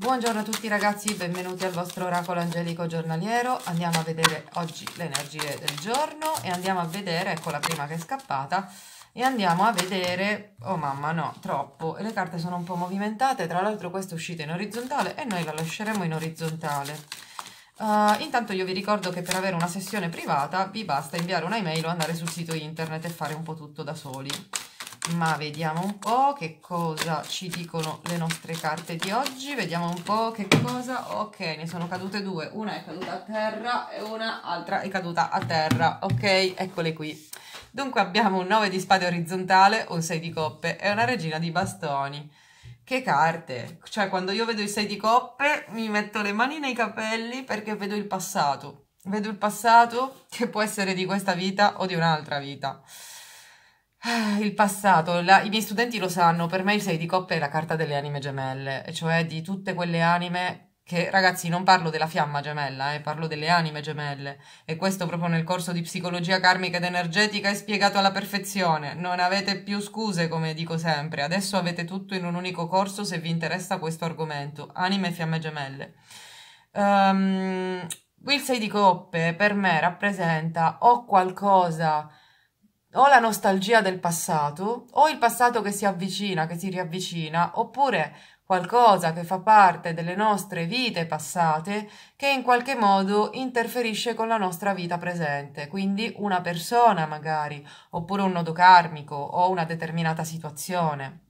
Buongiorno a tutti ragazzi, benvenuti al vostro oracolo angelico giornaliero. Andiamo a vedere oggi le energie del giorno e andiamo a vedere, ecco la prima che è scappata, e andiamo a vedere, oh mamma no, troppo, le carte sono un po' movimentate, tra l'altro questa è uscita in orizzontale e noi la lasceremo in orizzontale. Uh, intanto io vi ricordo che per avere una sessione privata vi basta inviare un'email o andare sul sito internet e fare un po' tutto da soli ma vediamo un po' che cosa ci dicono le nostre carte di oggi, vediamo un po' che cosa, ok ne sono cadute due, una è caduta a terra e una altra è caduta a terra, ok eccole qui. Dunque abbiamo un 9 di spade orizzontale, un 6 di coppe e una regina di bastoni. Che carte! Cioè quando io vedo il 6 di coppe mi metto le mani nei capelli perché vedo il passato. Vedo il passato che può essere di questa vita o di un'altra vita. Ah, il passato, la, i miei studenti lo sanno, per me il 6 di coppe è la carta delle anime gemelle, cioè di tutte quelle anime che, ragazzi, non parlo della fiamma gemella, eh, parlo delle anime gemelle, e questo proprio nel corso di psicologia karmica ed energetica è spiegato alla perfezione, non avete più scuse come dico sempre, adesso avete tutto in un unico corso se vi interessa questo argomento, anime e fiamme gemelle. Um, il 6 di coppe per me rappresenta o qualcosa o la nostalgia del passato, o il passato che si avvicina, che si riavvicina, oppure qualcosa che fa parte delle nostre vite passate che in qualche modo interferisce con la nostra vita presente, quindi una persona magari, oppure un nodo karmico o una determinata situazione.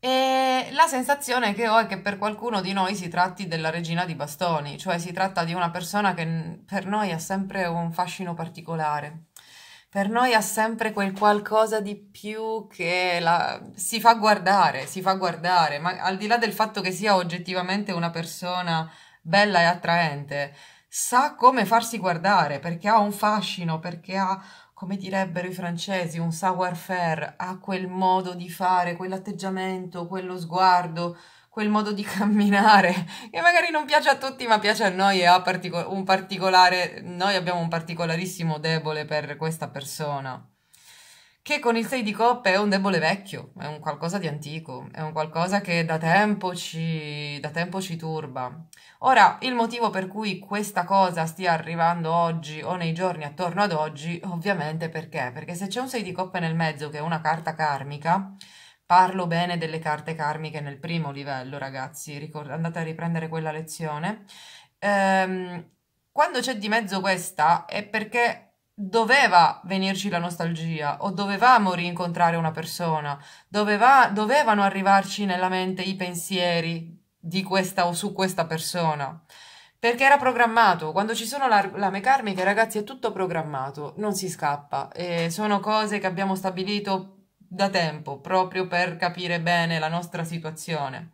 E la sensazione che ho è che per qualcuno di noi si tratti della regina di bastoni, cioè si tratta di una persona che per noi ha sempre un fascino particolare per noi ha sempre quel qualcosa di più che la... si fa guardare, si fa guardare, ma al di là del fatto che sia oggettivamente una persona bella e attraente, sa come farsi guardare perché ha un fascino, perché ha, come direbbero i francesi, un savoir-faire, ha quel modo di fare, quell'atteggiamento, quello sguardo quel modo di camminare che magari non piace a tutti ma piace a noi e ha partico- un particolare, noi abbiamo un particolarissimo debole per questa persona. Che con il 6 di coppe è un debole vecchio, è un qualcosa di antico, è un qualcosa che da tempo ci, da tempo ci turba. Ora, il motivo per cui questa cosa stia arrivando oggi o nei giorni attorno ad oggi, ovviamente perché? Perché se c'è un 6 di coppe nel mezzo che è una carta karmica, Parlo bene delle carte karmiche nel primo livello, ragazzi, Ricord- andate a riprendere quella lezione. Ehm, quando c'è di mezzo questa è perché doveva venirci la nostalgia o dovevamo rincontrare una persona, doveva, dovevano arrivarci nella mente i pensieri di questa o su questa persona. Perché era programmato, quando ci sono lame karmiche, ragazzi, è tutto programmato, non si scappa. E sono cose che abbiamo stabilito da tempo proprio per capire bene la nostra situazione.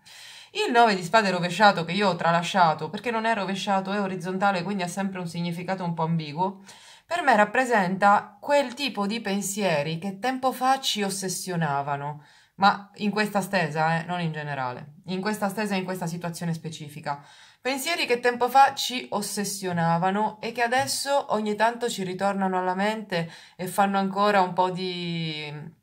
Il 9 di spade rovesciato che io ho tralasciato perché non è rovesciato, è orizzontale, quindi ha sempre un significato un po' ambiguo, per me rappresenta quel tipo di pensieri che tempo fa ci ossessionavano, ma in questa stesa, eh, non in generale, in questa stesa e in questa situazione specifica. Pensieri che tempo fa ci ossessionavano e che adesso ogni tanto ci ritornano alla mente e fanno ancora un po' di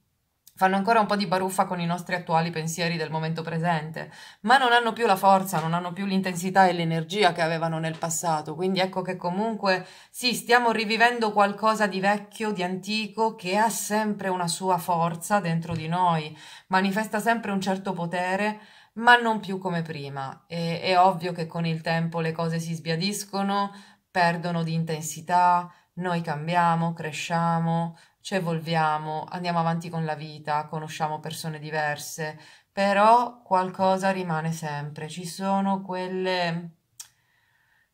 fanno ancora un po' di baruffa con i nostri attuali pensieri del momento presente, ma non hanno più la forza, non hanno più l'intensità e l'energia che avevano nel passato, quindi ecco che comunque sì, stiamo rivivendo qualcosa di vecchio, di antico, che ha sempre una sua forza dentro di noi, manifesta sempre un certo potere, ma non più come prima. E, è ovvio che con il tempo le cose si sbiadiscono, perdono di intensità, noi cambiamo, cresciamo, ci evolviamo, andiamo avanti con la vita, conosciamo persone diverse, però qualcosa rimane sempre. Ci sono quelle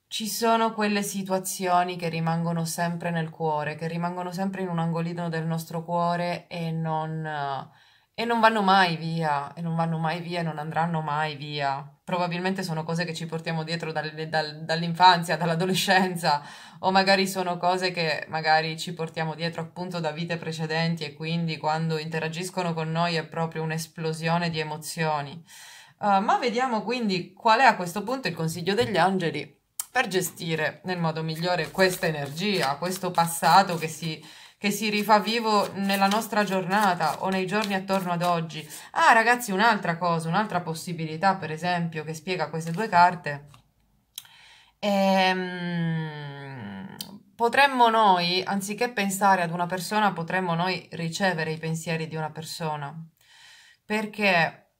ci sono quelle situazioni che rimangono sempre nel cuore, che rimangono sempre in un angolino del nostro cuore e non e non vanno mai via, e non vanno mai via, e non andranno mai via. Probabilmente sono cose che ci portiamo dietro dalle, dal, dall'infanzia, dall'adolescenza, o magari sono cose che magari ci portiamo dietro appunto da vite precedenti e quindi quando interagiscono con noi è proprio un'esplosione di emozioni. Uh, ma vediamo quindi qual è a questo punto il consiglio degli angeli per gestire nel modo migliore questa energia, questo passato che si che si rifà vivo nella nostra giornata o nei giorni attorno ad oggi. Ah, ragazzi, un'altra cosa, un'altra possibilità, per esempio, che spiega queste due carte. Ehm, potremmo noi, anziché pensare ad una persona, potremmo noi ricevere i pensieri di una persona. Perché,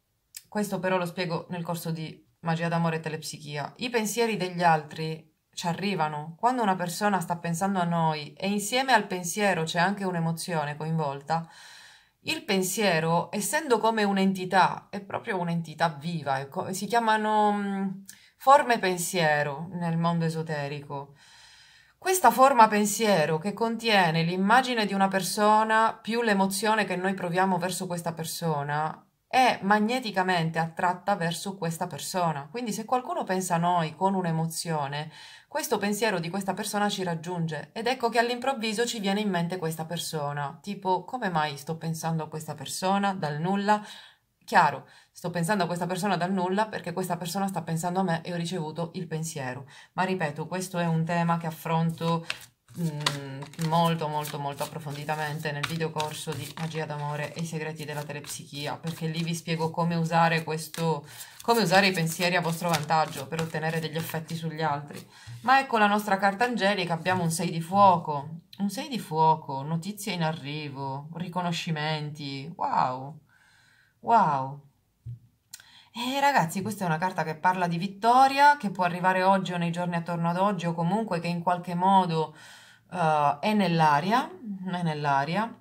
questo però lo spiego nel corso di Magia d'amore e telepsichia, i pensieri degli altri ci arrivano. Quando una persona sta pensando a noi e insieme al pensiero c'è anche un'emozione coinvolta, il pensiero, essendo come un'entità, è proprio un'entità viva, co- si chiamano mh, mm, forme pensiero nel mondo esoterico. Questa forma pensiero che contiene l'immagine di una persona più l'emozione che noi proviamo verso questa persona è magneticamente attratta verso questa persona. Quindi se qualcuno pensa a noi con un'emozione, questo pensiero di questa persona ci raggiunge ed ecco che all'improvviso ci viene in mente questa persona, tipo come mai sto pensando a questa persona dal nulla? Chiaro, sto pensando a questa persona dal nulla perché questa persona sta pensando a me e ho ricevuto il pensiero. Ma ripeto, questo è un tema che affronto Mm, molto molto molto approfonditamente nel video corso di magia d'amore e i segreti della telepsichia perché lì vi spiego come usare questo come usare i pensieri a vostro vantaggio per ottenere degli effetti sugli altri ma ecco la nostra carta angelica abbiamo un 6 di fuoco un 6 di fuoco notizie in arrivo riconoscimenti wow wow e ragazzi, questa è una carta che parla di vittoria, che può arrivare oggi o nei giorni attorno ad oggi o comunque che in qualche modo uh, è nell'aria, è nell'aria.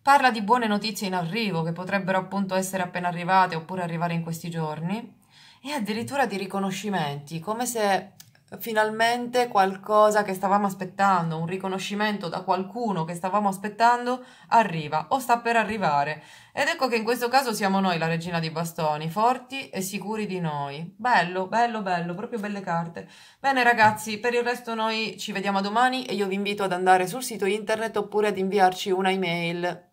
Parla di buone notizie in arrivo che potrebbero appunto essere appena arrivate oppure arrivare in questi giorni e addirittura di riconoscimenti, come se finalmente qualcosa che stavamo aspettando, un riconoscimento da qualcuno che stavamo aspettando, arriva o sta per arrivare. Ed ecco che in questo caso siamo noi la regina di bastoni, forti e sicuri di noi. Bello, bello, bello, proprio belle carte. Bene ragazzi, per il resto noi ci vediamo domani e io vi invito ad andare sul sito internet oppure ad inviarci una email.